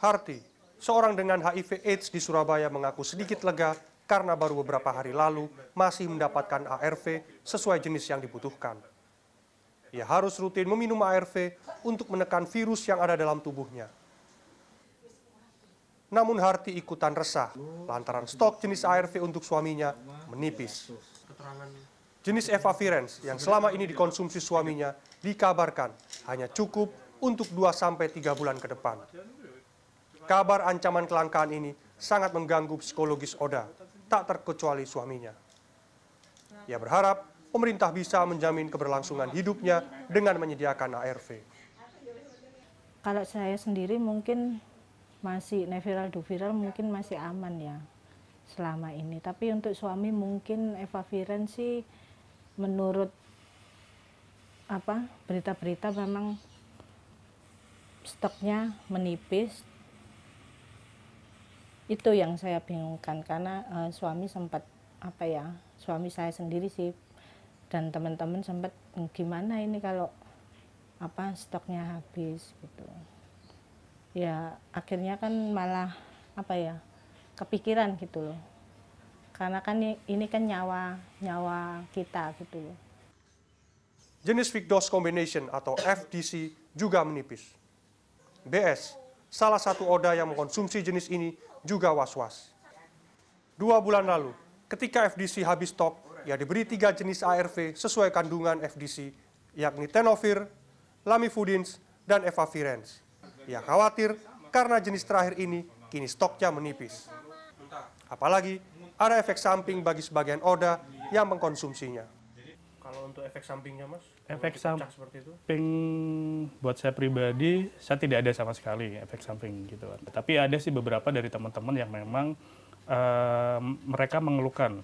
Harti, seorang dengan HIV AIDS di Surabaya mengaku sedikit lega karena baru beberapa hari lalu masih mendapatkan ARV sesuai jenis yang dibutuhkan. Ia harus rutin meminum ARV untuk menekan virus yang ada dalam tubuhnya. Namun Harti ikutan resah lantaran stok jenis ARV untuk suaminya menipis. Jenis evavirens yang selama ini dikonsumsi suaminya dikabarkan hanya cukup untuk 2-3 bulan ke depan. Kabar ancaman kelangkaan ini sangat mengganggu psikologis Oda, tak terkecuali suaminya. Ia berharap pemerintah bisa menjamin keberlangsungan hidupnya dengan menyediakan ARV. Kalau saya sendiri mungkin masih neviral duviral mungkin masih aman ya selama ini. Tapi untuk suami mungkin evaviren sih menurut apa berita-berita memang stoknya menipis itu yang saya bingungkan karena uh, suami sempat apa ya suami saya sendiri sih dan teman-teman sempat hmm, gimana ini kalau apa stoknya habis gitu ya akhirnya kan malah apa ya kepikiran gitu loh karena kan ini kan nyawa nyawa kita gitu loh jenis fixed dose combination atau FDC juga menipis BS salah satu Oda yang mengkonsumsi jenis ini juga was-was. Dua bulan lalu, ketika FDC habis stok, ia diberi tiga jenis ARV sesuai kandungan FDC, yakni tenofir, lamifudins, dan evavirens. Ia khawatir karena jenis terakhir ini kini stoknya menipis. Apalagi ada efek samping bagi sebagian Oda yang mengkonsumsinya. Kalau untuk efek sampingnya mas? Efek samping itu? buat saya pribadi, saya tidak ada sama sekali efek samping gitu. Tapi ada sih beberapa dari teman-teman yang memang uh, mereka mengeluhkan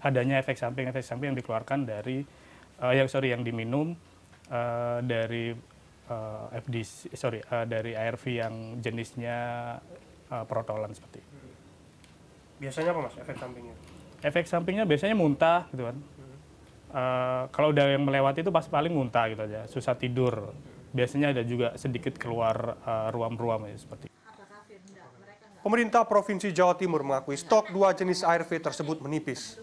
adanya efek samping efek samping yang dikeluarkan dari uh, yang sorry yang diminum uh, dari uh, eh, FD sorry uh, dari ARV yang jenisnya uh, protolan seperti itu. Biasanya apa mas efek sampingnya? Efek sampingnya biasanya muntah gitu kan. Eh, kalau udah yang melewati itu pas paling muntah gitu aja, susah tidur. Biasanya ada juga sedikit keluar eh, ruam-ruam uh, ya seperti. Pemerintah Provinsi Jawa Timur mengakui stok dua jenis ARV tersebut menipis.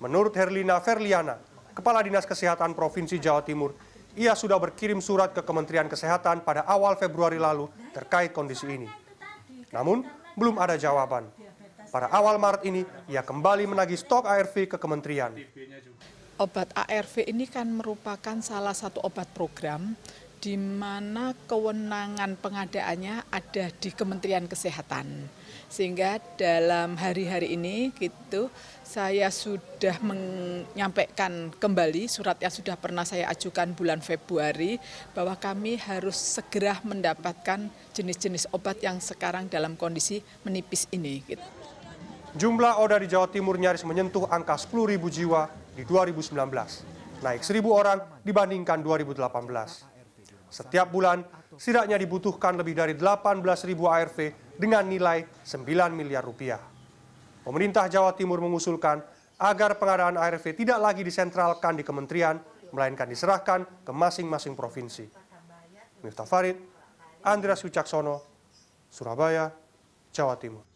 Menurut Herlina Ferliana, Kepala Dinas Kesehatan Provinsi Jawa Timur, ia sudah berkirim surat ke Kementerian Kesehatan pada awal Februari lalu terkait kondisi ini. Namun, belum ada jawaban. Pada awal Maret ini, ia kembali menagih stok ARV ke kementerian obat ARV ini kan merupakan salah satu obat program di mana kewenangan pengadaannya ada di Kementerian Kesehatan. Sehingga dalam hari-hari ini gitu saya sudah menyampaikan kembali surat yang sudah pernah saya ajukan bulan Februari bahwa kami harus segera mendapatkan jenis-jenis obat yang sekarang dalam kondisi menipis ini gitu. Jumlah ODA di Jawa Timur nyaris menyentuh angka 10.000 jiwa di 2019, naik 1.000 orang dibandingkan 2018. Setiap bulan, setidaknya dibutuhkan lebih dari 18.000 ARV dengan nilai 9 miliar rupiah. Pemerintah Jawa Timur mengusulkan agar pengadaan ARV tidak lagi disentralkan di kementerian, melainkan diserahkan ke masing-masing provinsi. Miftah Farid, Andreas Wicaksono, Surabaya, Jawa Timur.